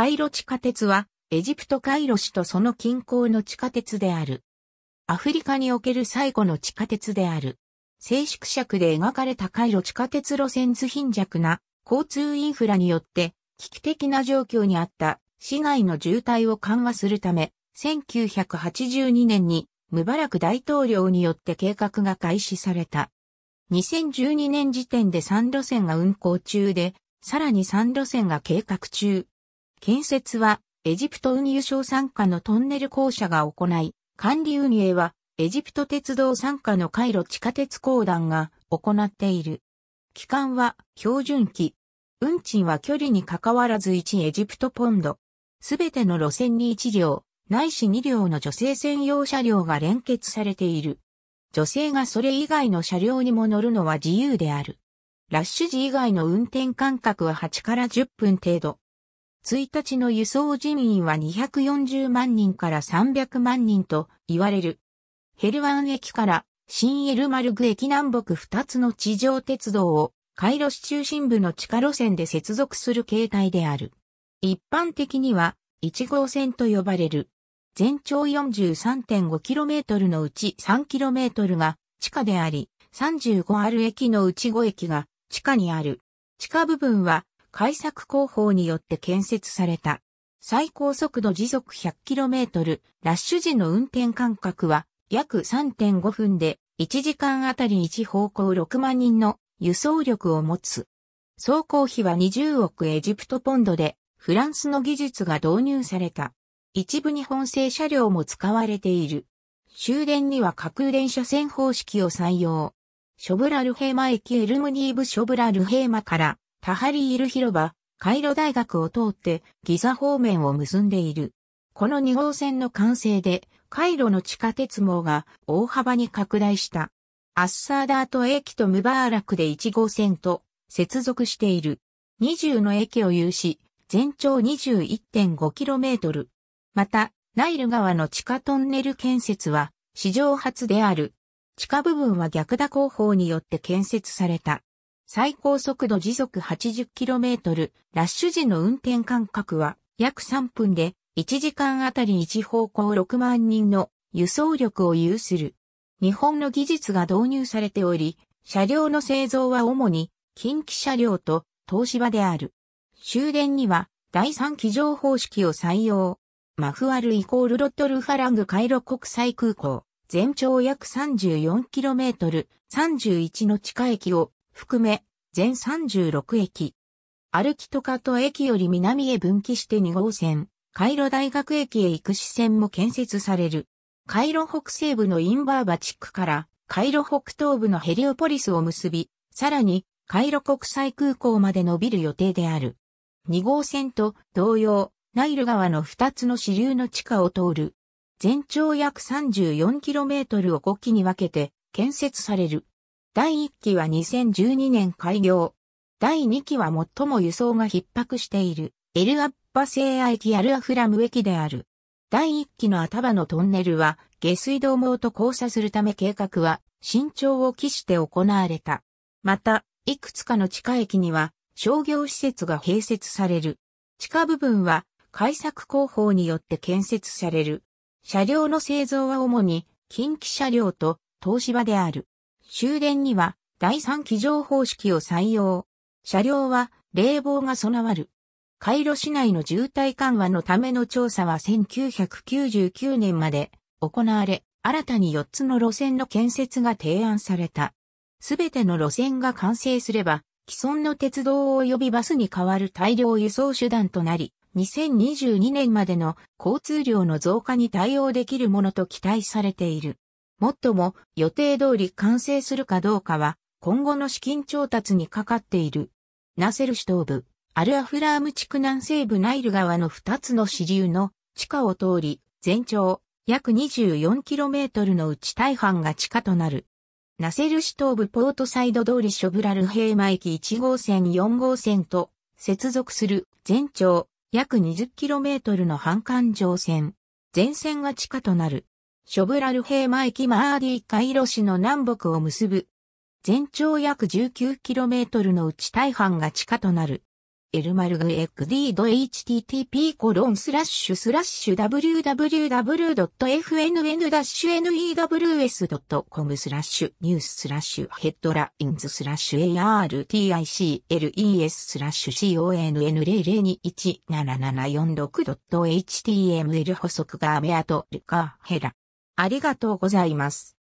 カイロ地下鉄は、エジプトカイロ市とその近郊の地下鉄である。アフリカにおける最後の地下鉄である。静粛尺で描かれたカイロ地下鉄路線図貧弱な交通インフラによって危機的な状況にあった市内の渋滞を緩和するため、1982年にムバラク大統領によって計画が開始された。2012年時点で3路線が運行中で、さらに3路線が計画中。建設はエジプト運輸省参加のトンネル公社が行い、管理運営はエジプト鉄道参加の回路地下鉄公団が行っている。期間は標準期。運賃は距離に関わらず1エジプトポンド。すべての路線に1両、ないし2両の女性専用車両が連結されている。女性がそれ以外の車両にも乗るのは自由である。ラッシュ時以外の運転間隔は8から10分程度。1日の輸送人員は240万人から300万人と言われる。ヘルワン駅から新エルマルグ駅南北2つの地上鉄道をカイロ市中心部の地下路線で接続する形態である。一般的には1号線と呼ばれる。全長 43.5km のうち 3km が地下であり、35ある駅のうち5駅が地下にある。地下部分は開削工法によって建設された。最高速度時速 100km、ラッシュ時の運転間隔は約3.5分で1時間あたり1方向6万人の輸送力を持つ。走行費は20億エジプトポンドでフランスの技術が導入された。一部日本製車両も使われている。終電には空電車線方式を採用。ショブラルヘーマ駅エルムニーブショブラルヘーマからタハリール広場、カイロ大学を通ってギザ方面を結んでいる。この2号線の完成で、カイロの地下鉄網が大幅に拡大した。アッサーダート駅とムバーラクで1号線と接続している。20の駅を有し、全長 21.5km。また、ナイル川の地下トンネル建設は史上初である。地下部分は逆打工法によって建設された。最高速度時速 80km、ラッシュ時の運転間隔は約3分で1時間あたり1方向6万人の輸送力を有する。日本の技術が導入されており、車両の製造は主に近畿車両と東芝である。終電には第三機乗方式を採用。マフアルイコールロットルファラングカイロ国際空港、全長約 34km、31の地下駅を含め、全36駅。歩きとかと駅より南へ分岐して2号線、カイロ大学駅へ行く支線も建設される。カイロ北西部のインバーバ地区から、カイロ北東部のヘリオポリスを結び、さらに、カイロ国際空港まで伸びる予定である。2号線と同様、ナイル川の2つの支流の地下を通る。全長約 34km を5基に分けて建設される。第1期は2012年開業。第2期は最も輸送が逼迫している、エルアッパ製イキアルアフラム駅である。第1期の頭のトンネルは、下水道網と交差するため計画は、慎重を期して行われた。また、いくつかの地下駅には、商業施設が併設される。地下部分は、改作工法によって建設される。車両の製造は主に、近畿車両と東芝である。終電には第三機乗方式を採用。車両は冷房が備わる。回路市内の渋滞緩和のための調査は1999年まで行われ、新たに4つの路線の建設が提案された。すべての路線が完成すれば、既存の鉄道及びバスに代わる大量輸送手段となり、2022年までの交通量の増加に対応できるものと期待されている。もっとも予定通り完成するかどうかは今後の資金調達にかかっている。ナセル市東部、アルアフラーム地区南西部ナイル川の2つの支流の地下を通り、全長約 24km のうち大半が地下となる。ナセル市東部ポートサイド通りショブラルヘーマ駅1号線4号線と接続する全長約 20km の半環状線。全線が地下となる。ショブラルヘーマ駅マーディカイロ市の南北を結ぶ。全長約 19km のうち大半が地下となる。エルマルグエクディード http コロンスラッシュスラッシュ www.fnn-news.com スラッシュニューススラッシュヘッドラインズスラッシュ articles スラッシュ con0021774.html n 6補足がアメアトルカーヘラありがとうございます。